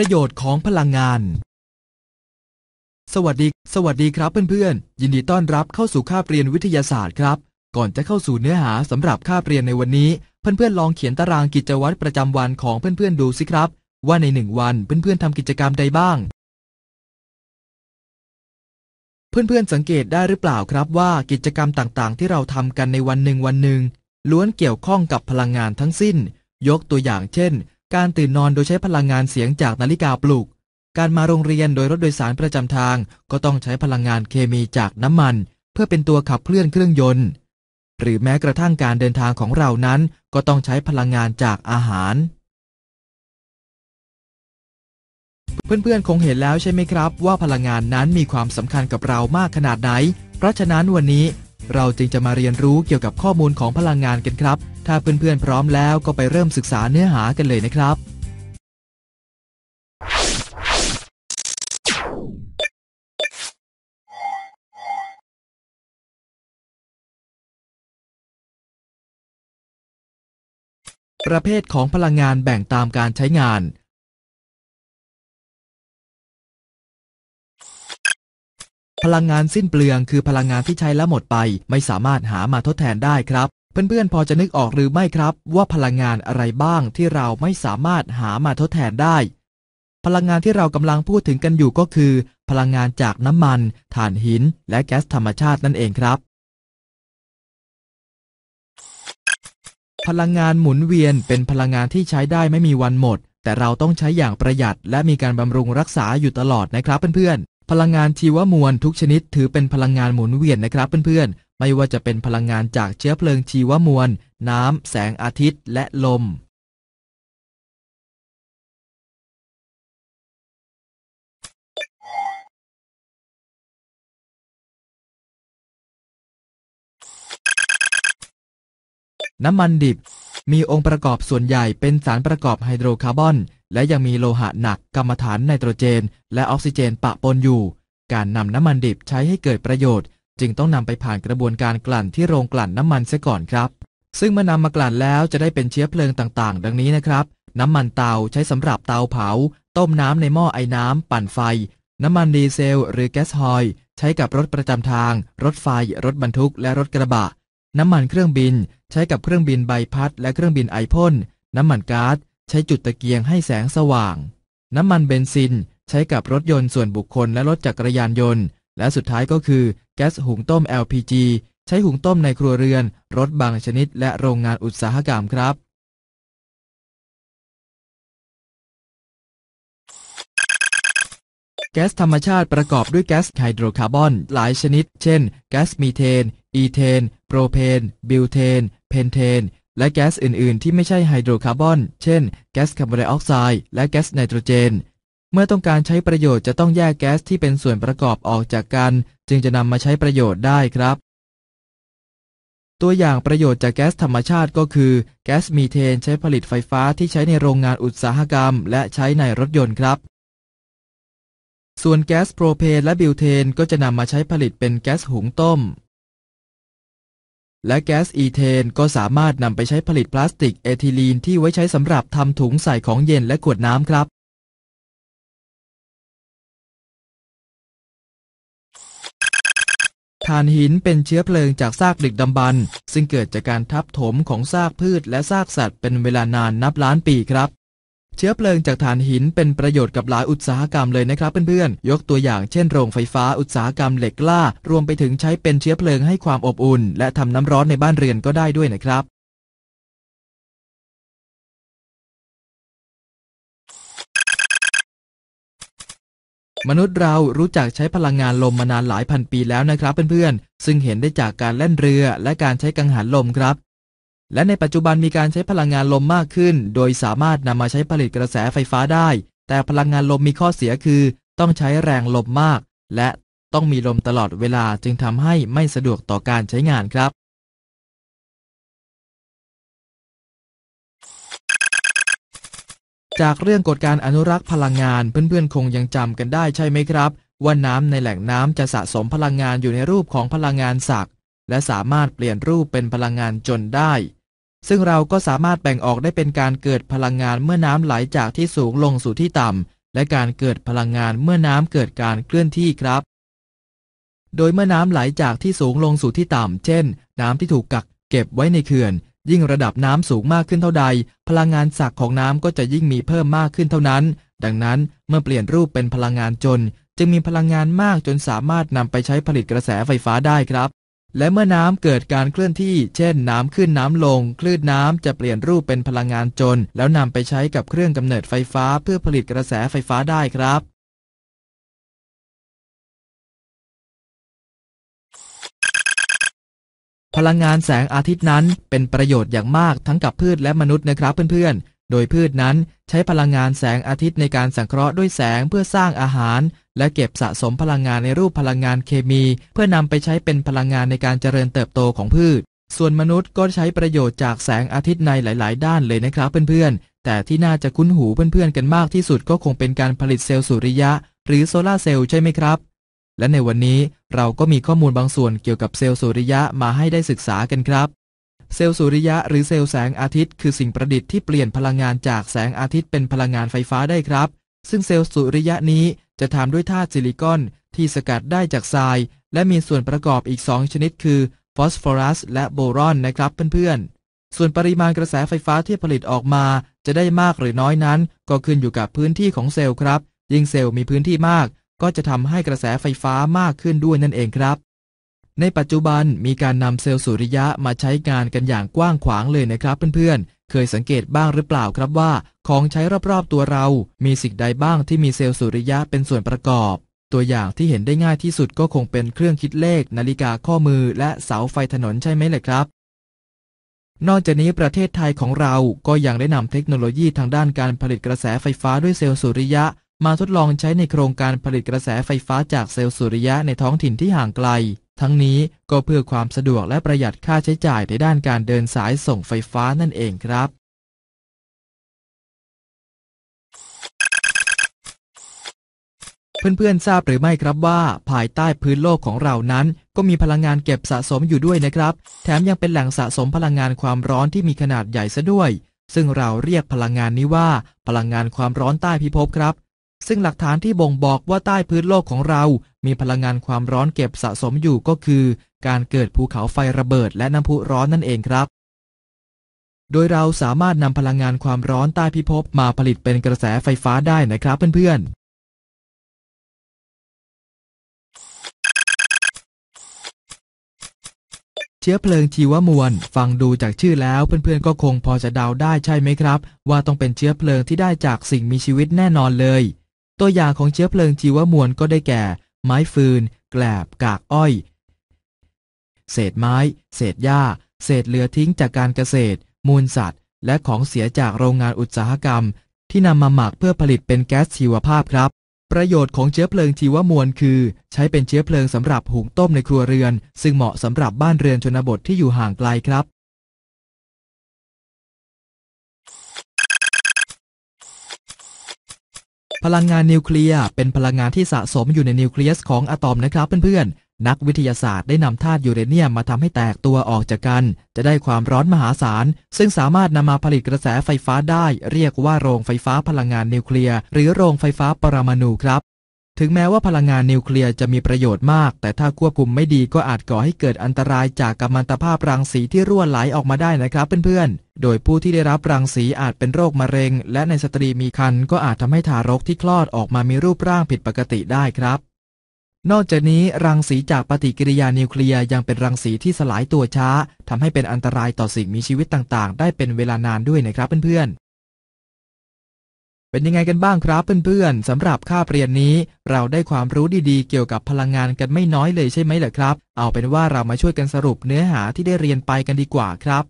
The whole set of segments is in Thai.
ประโยชน์ของพลังงาน สวัสดี สวัสดีครับเพื่อน ๆ ยินดีต้อนรับเข้าสู่คาบเรียนวิทยาศาสตร์ครับ ก่อนจะเข้าสู่เนื้อหาสำหรับคาบเรียนในวันนี้ เพื่อนๆลองเขียนตารางกิจวัตรประจำวันของเพื่อนๆดูสิครับ ว่าในหนึ่งวันเพื่อนๆทำกิจกรรมใดบ้าง เพื่อนๆสังเกตได้หรือเปล่าครับว่ากิจกรรมต่างๆ ที่เราทำกันในวันหนึ่งวันหนึ่งล้วนเกี่ยวข้องกับพลังงานทั้งสิ้น ยกตัวอย่างเช่นการตื่นนอนโดยใช้พลังงานเสียงจากนาฬิกาปลุก การมาโรงเรียนโดยรถโดยสารประจำทาง ก็ต้องใช้พลังงานเคมีจากน้ำมัน เพื่อเป็นตัวขับเคลื่อนเครื่องยนต์ หรือแม้กระทั่งการเดินทางของเรานั้นก็ต้องใช้พลังงานจากอาหาร เพื่อนๆคงเห็นแล้วใช่ไหมครับ ว่าพลังงานนั้นมีความสำคัญกับเรามากขนาดไหน เพราะฉะนั้นวันนี้เราจึงจะมาเรียนรู้เกี่ยวกับข้อมูลของพลังงานกันครับ ถ้าเพื่อนๆพร้อมแล้วก็ไปเริ่มศึกษาเนื้อหากันเลยนะครับ ประเภทของพลังงานแบ่งตามการใช้งานพลังงานสิ้นเปลืองคือพลังงานที่ใช้แล้วหมดไป ไม่สามารถหามาทดแทนได้ครับ เพื่อนๆพอจะนึกออกหรือไม่ครับ ว่าพลังงานอะไรบ้างที่เราไม่สามารถหามาทดแทนได้ พลังงานที่เรากำลังพูดถึงกันอยู่ก็คือ พลังงานจากน้ำมันถ่านหิน และแก๊สธรรมชาตินั่นเองครับ พลังงานหมุนเวียนเป็นพลังงานที่ใช้ได้ไม่มีวันหมด แต่เราต้องใช้อย่างประหยัด และมีการบำรุงรักษาอยู่ตลอดนะครับเพื่อนๆพลังงานชีวมวลทุกชนิดถือเป็นพลังงานหมุนเวียนนะครับเพื่อนๆ ไม่ว่าจะเป็นพลังงานจากเชื้อเพลิงชีวมวล น้ำแสงอาทิตย์และลมน้ำมันดิบ มีองค์ประกอบส่วนใหญ่เป็นสารประกอบไฮโดรคาร์บอน และยังมีโลหะหนัก กรรมฐานไนโตรเจน และออกซิเจนปะปนอยู่ การนำน้ำมันดิบใช้ให้เกิดประโยชน์ จึงต้องนำไปผ่านกระบวนการกลั่นที่โรงกลั่นน้ำมันเสียก่อนครับ ซึ่งเมื่อนำมากลั่นแล้วจะได้เป็นเชื้อเพลิงต่างๆ ดังนี้นะครับ น้ำมันเตาใช้สำหรับเตาเผา ต้มน้ำในหม้อไอ้น้ำปั่นไฟ น้ำมันดีเซลหรือแก๊สฮอยใช้กับรถประจำทาง รถไฟ รถบรรทุกและรถกระบะน้ำมันเครื่องบินใช้กับเครื่องบินใบพัดและเครื่องบินไอพ่น น้ำมันก๊าซใช้จุดตะเกียงให้แสงสว่าง น้ำมันเบนซินใช้กับรถยนต์ส่วนบุคคลและรถจักรยานยนต์ และสุดท้ายก็คือแก๊สหุงต้ม LPG ใช้หุงต้มในครัวเรือน รถบางชนิดและโรงงานอุตสาหกรรมครับแก๊สธรรมชาติประกอบด้วยแก๊สไฮโดรคาร์บอนหลายชนิด เช่น แก๊สมีเทน อีเทนโปรเพน บิวเทน เพนเทน และแก๊สอื่นๆ ที่ไม่ใช่ไฮโดรคาร์บอน เช่น แก๊สคาร์บอนไดออกไซด์ และแก๊สไนโตรเจน เมื่อต้องการใช้ประโยชน์จะต้องแยกแก๊สที่เป็นส่วนประกอบออกจากกัน จึงจะนำมาใช้ประโยชน์ได้ครับ ตัวอย่างประโยชน์จากแก๊สธรรมชาติก็คือ แก๊สมีเทน ใช้ผลิตไฟฟ้าที่ใช้ในโรงงานอุตสาหกรรม และใช้ในรถยนต์ครับส่วนแก๊สโพรเพนและบิวเทนก็จะนำมาใช้ผลิตเป็นแก๊สหุงต้ม และแก๊สอีเทนก็สามารถนำไปใช้ผลิตพลาสติกเอทิลีนที่ไว้ใช้สำหรับทำถุงใส่ของเย็นและขวดน้ำครับถ่านหินเป็นเชื้อเพลิงจากซากดึกดำบรรซึ่งเกิดจากการทับถมของซากพืชและซากสัตว์เป็นเวลานานนับล้านปีครับเชื้อเพลิงจากฐานหิน เป็นประโยชน์กับหลายอุตสาหกรรมเลยนะครับเพื่อนๆ ยกตัวอย่างเช่นโรงไฟฟ้าอุตสาหกรรมเหล็กล่ารวมไปถึงใช้เป็นเชื้อเพลิงให้ความอบอุ่น และทำน้ำร้อนในบ้านเรือนก็ได้ด้วยนะครับ มนุษย์เรารู้จักใช้พลังงานลมมานานหลายพันปีแล้วนะครับเพื่อนๆ ซึ่งเห็นได้จากการเล่นเรือและการใช้กังหันลมครับและในปัจจุบันมีการใช้พลังงานลมมากขึ้น โดยสามารถนำมาใช้ผลิตกระแสไฟฟ้าได้ แต่พลังงานลมมีข้อเสียคือ ต้องใช้แรงลมมาก และต้องมีลมตลอดเวลาจึงทำให้ไม่สะดวกต่อการใช้งานครับ จากเรื่องกฎการอนุรักษ์พลังงานเพื่อนๆคงยังจำกันได้ใช่ไหมครับ ว่าน้ำในแหล่งน้ำจะสะสมพลังงานอยู่ในรูปของพลังงานศักและสามารถเปลี่ยนรูปเป็นพลังงานจนได้ซึ่งเราก็สามารถแบ่งออกได้เป็นการเกิดพลังงานเมื่อน้ำไหลจากที่สูงลงสู่ที่ต่ำและการเกิดพลังงานเมื่อน้ำเกิดการเคลื่อนที่ครับ โดยเมื่อน้ำไหลจากที่สูงลงสู่ที่ต่ำเช่น น้ำที่ถูกกักเก็บไว้ในเขื่อน ยิ่งระดับน้ำสูงมากขึ้นเท่าใด พลังงานศักของน้ำก็จะยิ่งมีเพิ่มมากขึ้นเท่านั้น ดังนั้นเมื่อเปลี่ยนรูปเป็นพลังงานจนจึงมีพลังงานมากจนสามารถนำไปใช้ผลิตกระแสไฟฟ้าได้ครับและเมื่อน้ำเกิดการเคลื่อนที่ เช่นน้ำขึ้นน้ำลง คลื่นน้ำจะเปลี่ยนรูปเป็นพลังงานจลแล้วนำไปใช้กับเครื่องกำเนิดไฟฟ้าเพื่อผลิตกระแสไฟฟ้าได้ครับ พลังงานแสงอาทิตย์นั้นเป็นประโยชน์อย่างมากทั้งกับพืชและมนุษย์นะครับเพื่อนๆโดยพืชนั้นใช้พลังงานแสงอาทิตย์ในการสังเคราะห์ด้วยแสงเพื่อสร้างอาหาร และเก็บสะสมพลังงานในรูปพลังงานเคมี เพื่อนำไปใช้เป็นพลังงานในการเจริญเติบโตของพืช ส่วนมนุษย์ก็ใช้ประโยชน์จากแสงอาทิตย์ในหลาย ๆ ด้านเลยนะครับเพื่อนๆ แต่ที่น่าจะคุ้นหูเพื่อนๆกันมากที่สุดก็คงเป็นการผลิตเซลล์สุริยะ หรือโซลาเซลล์ใช่ไหมครับและในวันนี้เราก็มีข้อมูลบางส่วนเกี่ยวกับเซลล์สุริยะมาให้ได้ศึกษากันครับเซลล์สุริยะหรือเซลล์แสงอาทิตย์คือสิ่งประดิษฐ์ที่เปลี่ยนพลังงานจากแสงอาทิตย์เป็นพลังงานไฟฟ้าได้ครับ ซึ่งเซลล์สุริยะนี้จะทำด้วยธาตุซิลิคอนที่สกัดได้จากทราย และมีส่วนประกอบอีก 2 ชนิดคือฟอสฟอรัสและโบรอนนะครับเพื่อนๆ ส่วนปริมาณกระแสไฟฟ้าที่ผลิตออกมาจะได้มากหรือน้อยนั้น ก็ขึ้นอยู่กับพื้นที่ของเซลล์ครับยิ่งเซลล์มีพื้นที่มาก ก็จะทำให้กระแสไฟฟ้ามากขึ้นด้วยนั่นเองครับในปัจจุบันมีการนำเซลล์สุริยะมาใช้งานกันอย่างกว้างขวางเลยนะครับ เพื่อนๆ เคยสังเกตบ้างหรือเปล่าครับว่า ของใช้รอบๆตัวเรา มีสิ่งใดบ้างที่มีเซลล์สุริยะเป็นส่วนประกอบ ตัวอย่างที่เห็นได้ง่ายที่สุดก็คงเป็นเครื่องคิดเลข นาฬิกาข้อมือและเสาไฟถนนใช่ไหมเลยครับ นอกจากนี้ประเทศไทยของเราก็ยังได้นำเทคโนโลยีทางด้านการผลิตกระแสไฟฟ้าด้วยเซลล์สุริยะ มาทดลองใช้ในโครงการผลิตกระแสไฟฟ้าจากเซลล์สุริยะในท้องถิ่นที่ห่างไกลทั้งนี้ก็เพื่อความสะดวกและประหยัดค่าใช้จ่ายในด้านการเดินสายส่งไฟฟ้านั่นเองครับ เพื่อนๆทราบหรือไม่ครับว่า ภายใต้พื้นโลกของเรานั้น ก็มีพลังงานเก็บสะสมอยู่ด้วยนะครับ แถมยังเป็นแหล่งสะสมพลังงานความร้อนที่มีขนาดใหญ่ซะด้วย ซึ่งเราเรียกพลังงานนี้ว่า พลังงานความร้อนใต้พิภพครับซึ่งหลักฐานที่บ่งบอกว่าใต้พื้นโลกของเรามีพลังงานความร้อนเก็บสะสมอยู่ก็คือการเกิดภูเขาไฟระเบิดและน้ำพุร้อนนั่นเองครับ โดยเราสามารถนำพลังงานความร้อนใต้พิภพมาผลิตเป็นกระแสไฟฟ้าได้นะครับเพื่อน ๆ เชื้อเพลิงชีวมวลฟังดูจากชื่อแล้วเพื่อนๆ ก็คงพอจะเดาได้ใช่ไหมครับว่าต้องเป็นเชื้อเพลิงที่ได้จากสิ่งมีชีวิตแน่นอนเลยตัวอย่างของเชื้อเพลิงชีวมวลก็ได้แก่ ไม้ฟืน แกลบ กากอ้อย เศษไม้ เศษหญ้า เศษเหลือทิ้งจากการเกษตร มูลสัตว์ และของเสียจากโรงงานอุตสาหกรรม ที่นำมาหมักเพื่อผลิตเป็นแก๊สชีวภาพครับ ประโยชน์ของเชื้อเพลิงชีวมวลคือ ใช้เป็นเชื้อเพลิงสำหรับหุงต้มในครัวเรือนซึ่งเหมาะสำหรับบ้านเรือนชนบทที่อยู่ห่างไกลครับพลังงานนิวเคลียร์เป็นพลังงานที่สะสมอยู่ในนิวเคลียสของอะตอมนะครับเพื่อนๆ นักวิทยาศาสตร์ได้นำธาตุยูเรเนียมมาทำให้แตกตัวออกจากกัน จะได้ความร้อนมหาศาลซึ่งสามารถนำมาผลิตกระแสไฟฟ้าได้ เรียกว่าโรงไฟฟ้าพลังงานนิวเคลียร์หรือโรงไฟฟ้าปรมาณูครับถึงแม้ว่าพลังงานนิวเคลียร์จะมีประโยชน์มาก แต่ถ้าควบคุมไม่ดีก็อาจก่อให้เกิดอันตรายจากกัมมันตภาพรังสีที่รั่วไหลออกมาได้นะครับเพื่อนๆ โดยผู้ที่ได้รับรังสีอาจเป็นโรคมะเร็ง และในสตรีมีครรภ์ก็อาจทำให้ทารกที่คลอดออกมามีรูปร่างผิดปกติได้ครับ นอกจากนี้รังสีจากปฏิกิริยานิวเคลียร์ยังเป็นรังสีที่สลายตัวช้า ทำให้เป็นอันตรายต่อสิ่งมีชีวิตต่าง ๆ ได้เป็นเวลานานด้วยนะครับเพื่อนๆเป็นยังไงกันบ้างครับเพื่อนๆสำหรับค่าเรียนนี้ เราได้ความรู้ดีๆเกี่ยวกับพลังงานกันไม่น้อยเลยใช่ไหมเหรอครับเอาเป็นว่าเรามาช่วยกันสรุปเนื้อหาที่ได้เรียนไปกันดีกว่าครับ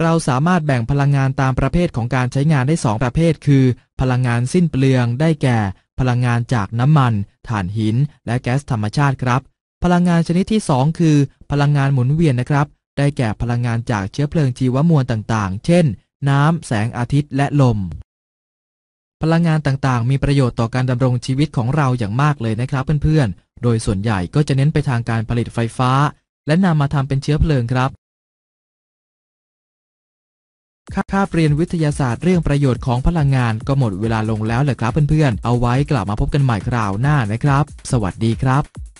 เราสามารถแบ่งพลังงานตามประเภทของการใช้งานได้ 2 ประเภท คือ พลังงานสิ้นเปลืองได้แก่ พลังงานจากน้ำมันถ่านหิน และแก๊สธรรมชาติครับ พลังงานชนิดที่ 2 คือ พลังงานหมุนเวียนนะครับ ได้แก่พลังงานจากเชื้อเพลิงชีวมวลต่างๆ เช่น น้ำแสงอาทิตย์และลมพลังงานต่างๆ มีประโยชน์ต่อการดำรงชีวิตของเราอย่างมากเลยนะครับเพื่อนๆ โดยส่วนใหญ่ก็จะเน้นไปทางการผลิตไฟฟ้า และนำมาทำเป็นเชื้อเพลิงครับ ค่าเรียนวิทยาศาสตร์เรื่องประโยชน์ของพลังงานก็หมดเวลาลงแล้วเหรอครับเพื่อนๆ เอาไว้กลับมาพบกันใหม่คราวหน้านะครับ สวัสดีครับ